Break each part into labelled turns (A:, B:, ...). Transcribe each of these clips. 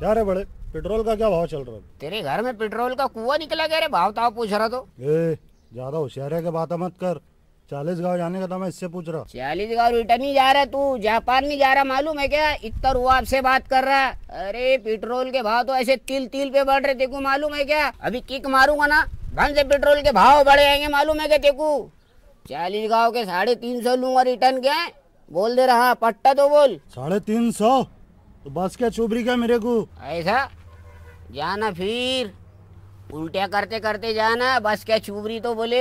A: क्या रे बड़े पेट्रोल का क्या भाव चल रहा है
B: तेरे घर में पेट्रोल का कुआ निकला गया रे भाव ताव तो पूछ रहा तो
A: ज्यादा होशियार है बात मत कर चालीस गाँव जाने का था तो मैं इससे पूछ रहा
B: चालीस गाँव रिटर्न ही जा रहा तू जापान नहीं जा रहा मालूम है क्या इतर हुआ आपसे बात कर रहा अरे पेट्रोल के भाव तो ऐसे तिल तिल पे बढ़ रहे तेको मालूम है क्या अभी किक मारूंगा ना धन से पेट्रोल के भाव बढ़े आएंगे मालूम है क्या देखो चालीस गाँव के साढ़े तीन सौ लूंगा रिटर्न के
A: बोल दे रहा पट्टा तो बोल साढ़े तीन सौ तो बस क्या चुभरी क्या मेरे को ऐसा
B: जाना फिर उल्टिया करते करते जाना बस क्या चुभरी तो बोले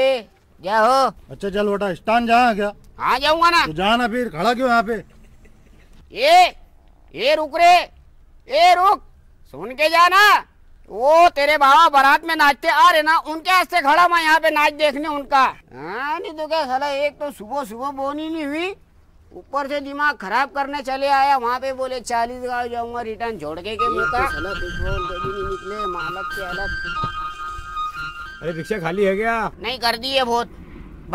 A: जा हो अच्छा चल बेटा स्टान जाना क्या आ
B: हाँ, जाऊंगा ना तो
A: जाना फिर खड़ा क्यों यहाँ पे
B: ये ये रुक रे ये रुक सुन के जाना वो तेरे बाबा बारात में नाचते आ रहे ना उनके हाथ खड़ा मैं यहाँ पे नाच देखने उनका हाँ नहीं तो क्या साला एक तो सुबह सुबह बोनी नहीं हुई ऊपर से दिमाग खराब करने चले आया वहाँ पे बोले चालीस गाँव जाऊंगा रिटर्न तो तो छोड़ के निकले मालक के अलग
C: अरे रिक्शा खाली है क्या
B: नहीं कर दी है बहुत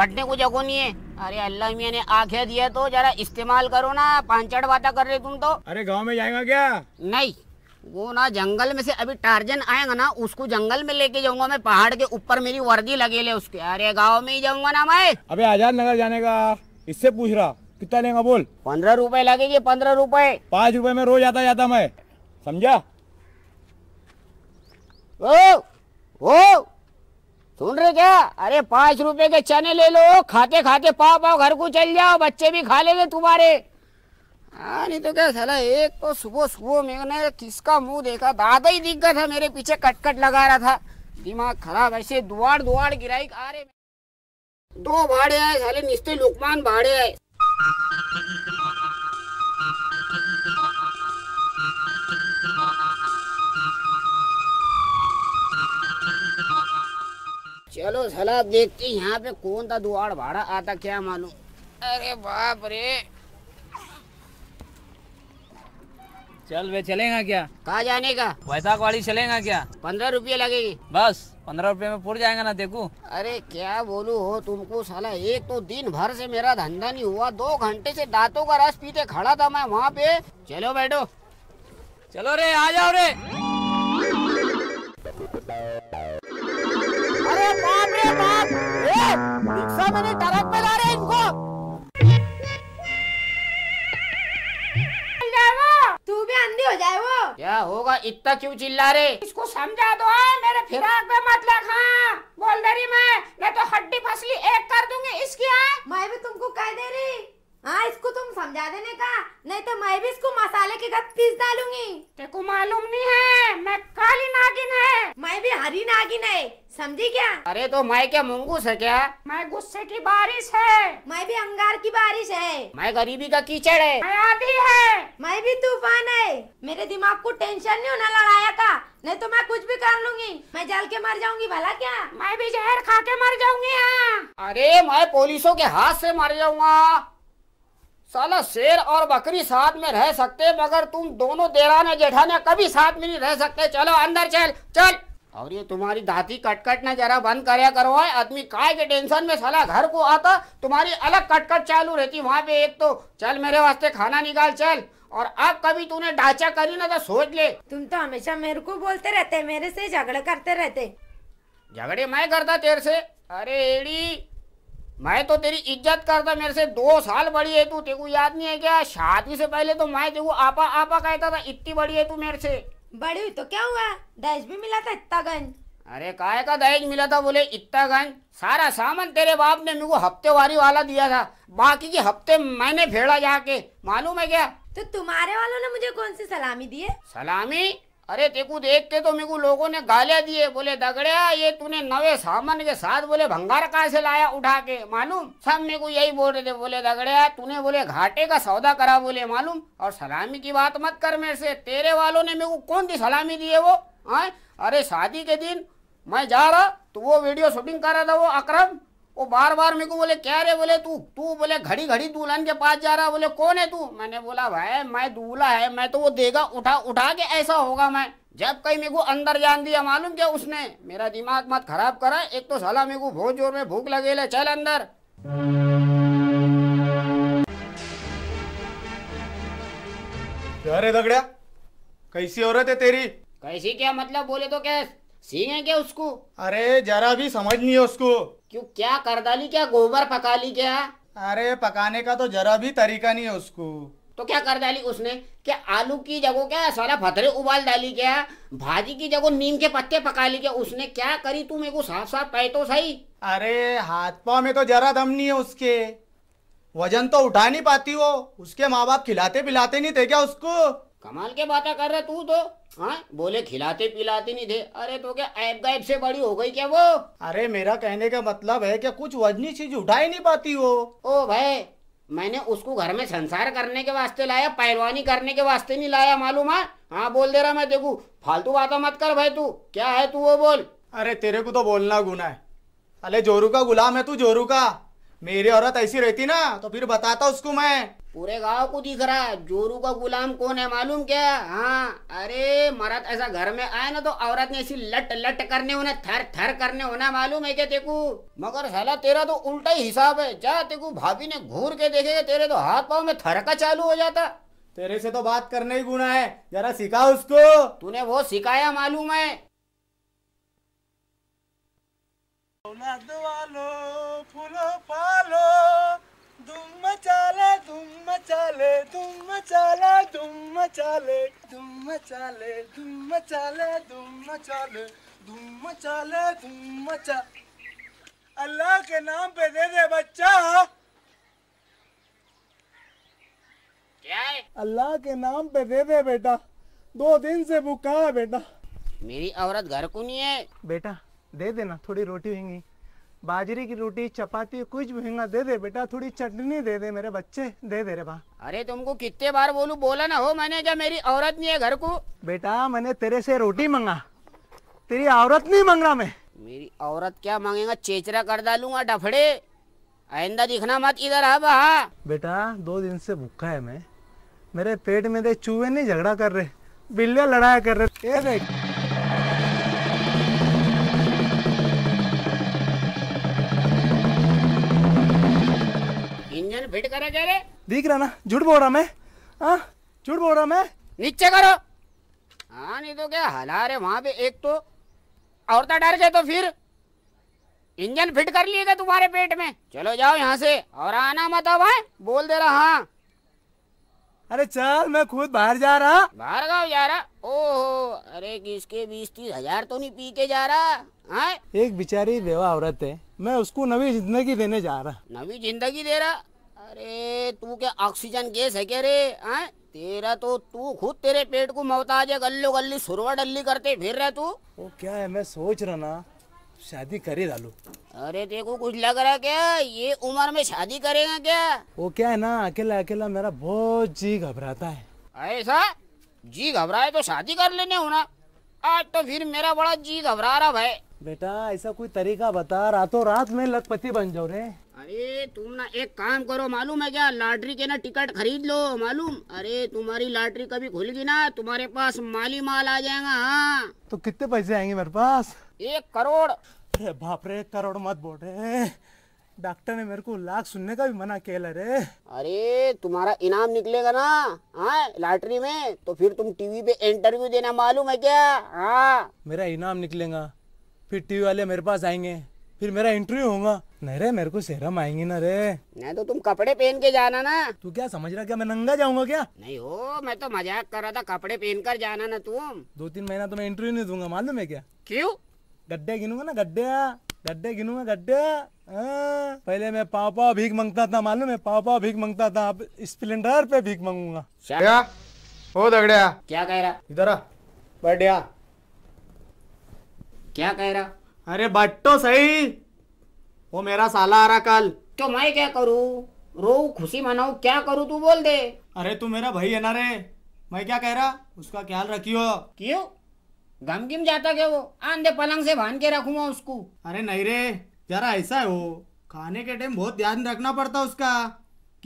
B: बटने को जगह नहीं है अरे अल्लाह मिया ने आखे दिया तो जरा इस्तेमाल करो ना पांचड़ बातें कर रहे तुम तो अरे गांव में जाएगा क्या नहीं वो ना जंगल में से अभी टार्जन आएगा ना उसको जंगल में लेके जाऊंगा मैं पहाड़ के ऊपर मेरी वर्दी लगेले उसके अरे गाँव में ही जाऊंगा ना मैं
A: अभी आजाद नगर
B: जाने
C: का इससे पूछ रहा कितना लेगा बोल पंद्रह रुपए लगेगी पंद्रह रुपए पांच रुपए में रोज आता जाता मैं समझा ओ
B: ओ सुन रहे क्या अरे पांच रुपए के चने ले लो खाते खाते पाओ पाओ घर को चल जाओ बच्चे भी खा लेंगे तुम्हारे हाँ नहीं तो क्या साला एक तो सुबह सुबह मैंने किसका मुंह देखा दादा ही दिख गया था मेरे पीछे कटकट लगा रहा था दिमाग खराब ऐसे दुआड़ दुआड़ गिराई आ रहे दो भाड़े आए साले निस्ते लुकमान भाड़े आए चलो सलाह देखते यहाँ पे कौन था दुआड़ भाड़ा आता क्या मालूम अरे बाप रे चल वे चलेगा क्या कहा जाने का वैशाख वाली चलेगा क्या पंद्रह रुपये लगेगी बस पंद्रह रुपये में पुर जाएगा ना देखू अरे क्या बोलू हो तुमको साला एक तो दिन भर से मेरा धंधा नहीं हुआ दो घंटे से दांतों का रस पीते खड़ा था मैं वहाँ पे चलो बैठो चलो रे आ जाओ रे अरे बाप रे बाप रिक्शा मैंने पे ला इतना क्यों चिल्ला रहे इसको समझा दो हाँ, मेरे फिराक पे मत लगा हाँ, बोल दे रही मैं मैं तो हड्डी फसली एक कर दूंगी इसकी आ? हाँ। मैं भी तुमको कह दे रही हाँ इसको तुम समझा देने का नहीं तो मैं भी इसको मसाले के गत पीस डालूंगी तेको मालूम नहीं है मैं काली नागिन है मैं भी हरी नागिन है समझी क्या अरे तो मैं क्या मंगूस है क्या मैं गुस्से की बारिश है मैं भी अंगार की बारिश है मैं गरीबी का कीचड़ है मैं आधी है मैं भी तूफान है मेरे दिमाग को टेंशन नहीं होना लड़ाया का नहीं तो मैं कुछ भी कर लूंगी मैं जल के मर जाऊंगी भला क्या मैं भी जहर खा के मर जाऊंगी हाँ। अरे मैं पुलिसों के हाथ ऐसी मर जाऊंगा साला शेर और बकरी साथ में रह सकते मगर तुम दोनों देराने जेठाने कभी साथ में नहीं रह सकते चलो अंदर चल चल और ये तुम्हारी दाती कटकट ना जरा बंद करया करो है आदमी काय के टेंशन में साला घर को आता तुम्हारी अलग कटकट चालू रहती वहां पे एक तो चल मेरे वास्ते खाना निकाल चल और अब कभी तूने ढांचा करी ना तो सोच ले तुम तो हमेशा मेरे को बोलते रहते मेरे से झगड़े करते रहते झगड़े मैं करता तेरे से अरे एड़ी मैं तो तेरी इज्जत करता मेरे से दो साल बड़ी है तू तेको याद नहीं है क्या शादी से पहले तो मैं तेको आपा आपा कहता था इतनी बड़ी है तू मेरे से बड़ी हुई तो क्या हुआ दहेज भी मिला था इतना गंज अरे काय का दहेज मिला था बोले इतना गंज सारा सामान तेरे बाप ने मेरे को हफ्तेवारी वाला दिया था बाकी के हफ्ते मैंने फेड़ा जाके मालूम है क्या तो तुम्हारे वालों ने मुझे कौन
A: सी सलामी दी है
B: सलामी अरे तेकू देख के तो मेरे को लोगों ने गाले दिए बोले दगड़िया ये तूने नवे सामान के साथ बोले भंगार कहा से लाया उठा के मालूम सब मेरे को यही बोल रहे थे बोले दगड़िया तूने बोले घाटे का सौदा करा बोले मालूम और सलामी की बात मत कर मेरे से तेरे वालों ने मेरे को कौन सी सलामी दी है वो आए? अरे शादी के दिन मैं जा रहा तो वो वीडियो शूटिंग कर रहा था वो अक्रम वो बार बार मेरे को बोले क्या रे बोले तू तू बोले घड़ी घड़ी दुल्हन के पास जा रहा बोले कौन है तू मैंने बोला भाई मैं दूल्हा है मैं तो वो देगा उठा उठा के ऐसा होगा मैं जब कहीं मेरे को अंदर जान दिया मालूम क्या उसने मेरा दिमाग मत खराब करा एक तो साला मेरे को बहुत जोर में भूख लगे ले चल अंदर
C: अरे दगड़िया कैसी औरत है तेरी
B: कैसी क्या मतलब बोले तो कैसे सीखे है क्या उसको
C: अरे जरा भी समझ नहीं है उसको
B: क्यों क्या कर डाली क्या गोबर पका ली क्या
C: अरे पकाने का तो जरा भी तरीका नहीं है उसको
B: तो क्या कर डाली उसने क्या आलू की जगह क्या सारा फतरे उबाल डाली क्या भाजी की जगह नीम के पत्ते पका ली क्या उसने क्या करी तू मेरे को साफ साफ पाए तो सही
C: अरे हाथ पाँव में तो जरा दम नहीं है उसके वजन तो उठा नहीं पाती वो उसके माँ बाप खिलाते पिलाते नहीं थे क्या उसको
B: कमाल के बातें कर रहे तू तो
C: हाँ बोले खिलाते
B: पिलाते नहीं थे अरे तो क्या ऐप गायब से बड़ी
C: हो गई क्या वो अरे मेरा कहने का मतलब है कि कुछ वजनी चीज उठा ही नहीं पाती वो ओ भाई मैंने उसको घर में संसार करने
B: के वास्ते लाया पहलवानी करने के वास्ते नहीं लाया
C: मालूम है हाँ बोल दे रहा मैं देखू फालतू बात मत कर भाई तू क्या है तू वो बोल अरे तेरे को तो बोलना गुना है अरे जोरू का गुलाम है तू जोरू का मेरी औरत ऐसी रहती ना तो फिर बताता उसको मैं
B: पूरे गांव को दिख रहा है जोरू का गुलाम कौन है मालूम क्या हाँ अरे मरद ऐसा घर में आए ना तो औरत ने ऐसी लट लट करने होना थर थर करने होना मालूम है क्या तेको मगर साला तेरा तो उल्टा ही हिसाब है जा तेको भाभी ने घूर के देखेगा तेरे तो हाथ पाँव में थर का चालू हो जाता
C: तेरे से तो बात करने ही गुना है जरा सिखा उसको तूने वो सिखाया मालूम है
A: औलाद वालो फूलो पालो मचा अल्लाह के नाम पे दे दे बच्चा क्या है अल्लाह के नाम पे दे दे बेटा दो दिन से भूखा है बेटा
B: मेरी औरत घर को नहीं है
A: बेटा दे देना थोड़ी रोटी होगी बाजरे की रोटी चपाती कुछ भी महंगा दे दे बेटा थोड़ी चटनी दे दे मेरे बच्चे दे दे रे बा
B: अरे तुमको कितने बार बोलू बोला ना हो मैंने जब मेरी औरत नहीं है घर को
A: बेटा मैंने तेरे से रोटी मंगा तेरी औरत नहीं मांग रहा मैं
B: मेरी औरत क्या मांगेगा चेचरा कर डालूंगा डफड़े आइंदा दिखना मत इधर आ बा
A: बेटा दो दिन से भूखा है मैं मेरे पेट में दे चूहे नहीं झगड़ा कर रहे बिल्ले लड़ाया कर रहे ये देख
C: वेट करा कह रहे दिख रहा ना झूठ बोल रहा मैं हाँ झूठ बोल रहा मैं नीचे करो
B: हाँ नहीं तो क्या हला रे वहां पे एक तो औरता तो डर जाए तो फिर इंजन फिट कर लिएगा तुम्हारे पेट में चलो जाओ यहाँ से और आना मत अब बोल दे रहा हाँ
A: अरे चल मैं खुद बाहर जा रहा बाहर
B: गाँव जा रहा ओहो अरे किसके बीस तीस हजार तो नहीं पी के जा रहा है
A: एक बेचारी बेवा औरत है मैं उसको नवी जिंदगी देने जा रहा
B: नवी जिंदगी दे रहा अरे तू क्या ऑक्सीजन गैस है क्या रे हैं तेरा तो तू खुद तेरे पेट को मोहताज है गल्लो गल्ली सुरवा डल्ली करते फिर रहा तू
A: वो क्या है मैं सोच रहा ना शादी ही डालू
B: अरे देखो कुछ लग रहा क्या ये उम्र में शादी करेगा क्या
A: वो क्या है ना अकेला अकेला मेरा बहुत जी घबराता
B: है ऐसा जी घबराए तो शादी कर लेने होना आज तो फिर मेरा बड़ा जी घबरा रहा भाई
A: बेटा ऐसा कोई तरीका बता रातों रात में लखपति बन जाओ रे
B: अरे तुम ना एक काम करो मालूम है क्या लॉटरी के ना टिकट खरीद लो मालूम अरे तुम्हारी लॉटरी कभी खुलगी ना तुम्हारे पास माली माल आ जाएगा हाँ
A: तो कितने पैसे आएंगे मेरे पास एक करोड़ अरे बाप रे करोड़ मत बोल रहे डॉक्टर ने मेरे को लाख सुनने का भी मना किया रे
B: अरे तुम्हारा इनाम निकलेगा ना
A: हाँ लॉटरी में तो फिर
B: तुम टीवी पे इंटरव्यू देना मालूम है क्या हाँ
A: मेरा इनाम निकलेगा फिर टीवी वाले मेरे पास आएंगे फिर मेरा इंटरव्यू होगा नहीं रे मेरे को सेरम आएंगे ना रे
B: नहीं तो तुम कपड़े पहन के जाना ना
A: तू क्या समझ रहा क्या मैं नंगा जाऊंगा क्या नहीं
B: हो मैं तो मजाक कर रहा था कपड़े पहन कर जाना ना तुम
A: दो तीन महीना तो मैं इंटरव्यू नहीं दूंगा मालूम है क्या क्यों गड्ढे गिनूंगा ना गड्ढे गड्ढे गिनूंगा गड्ढे पहले मैं पाव पाव भीख मांगता था मालूम है पाव पाव भीख मांगता था अब स्प्लेंडर पे भीख मांगूंगा क्या ओ दगड़िया क्या कह रहा इधर बढ़िया
C: क्या कह रहा अरे बट्टो सही वो मेरा साला आ रहा कल तो मैं क्या करूँ रो खुशी मनाओ क्या करूँ तू बोल दे अरे तू मेरा भाई है ना रे मैं क्या कह रहा उसका ख्याल रखियो क्यों गम गिम जाता क्या वो आंधे पलंग से बांध के रखूंगा उसको अरे नहीं रे जरा ऐसा है वो खाने के टाइम बहुत ध्यान रखना पड़ता उसका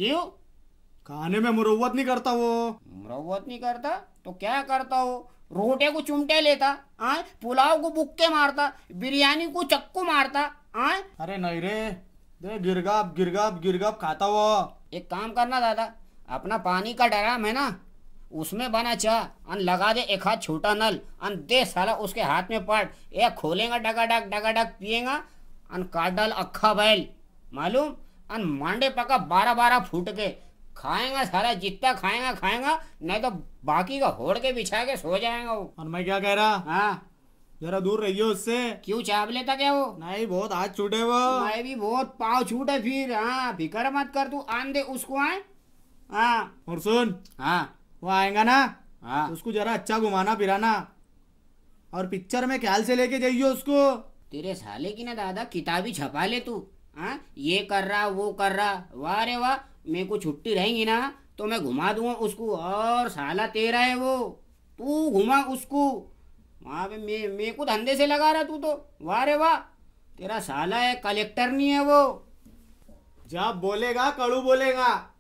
C: क्यों खाने में मुरवत नहीं करता वो मुरवत नहीं करता
B: तो क्या करता हो रोटे को चुमटे लेता आए पुलाव को बुक्के मारता बिरयानी को चक्कू मारता आए
C: अरे नहीं रे दे गिरगाप गिरगाप गिरगाप खाता
B: वो एक काम करना दादा अपना पानी का डराम है ना उसमें बना चाह अन लगा दे एक हाथ छोटा नल अन दे साला उसके हाथ में पट ये खोलेगा डगा डग डगा डग पिएगा अन काट डाल अखा बैल मालूम अन मांडे पका बारह बारह फूट के खाएगा सारा जितना खाएगा खाएगा नहीं तो बाकी का होड़
C: के बिछा के सो जाएगा वो और मैं क्या कह रहा हाँ जरा दूर रहिए उससे क्यों चाप लेता क्या वो नहीं बहुत हाथ छूटे वो मैं भी बहुत पाव छूटे फिर हाँ फिक्र मत कर तू आन दे उसको आए हाँ और सुन हाँ वो आएगा ना हाँ उसको जरा अच्छा घुमाना फिराना और पिक्चर में ख्याल से लेके जाइयो उसको तेरे साले की ना दादा किताबी छपा ले तू हाँ ये कर रहा वो कर रहा वाह
B: रे वाह मेरे को छुट्टी रहेंगी ना तो मैं घुमा दूंगा उसको और साला तेरा है वो तू घुमा उसको वहाँ पे मे मेरे को धंधे से लगा रहा तू तो वाह रे
C: वाह तेरा साला है कलेक्टर नहीं है वो जब बोलेगा कड़ू बोलेगा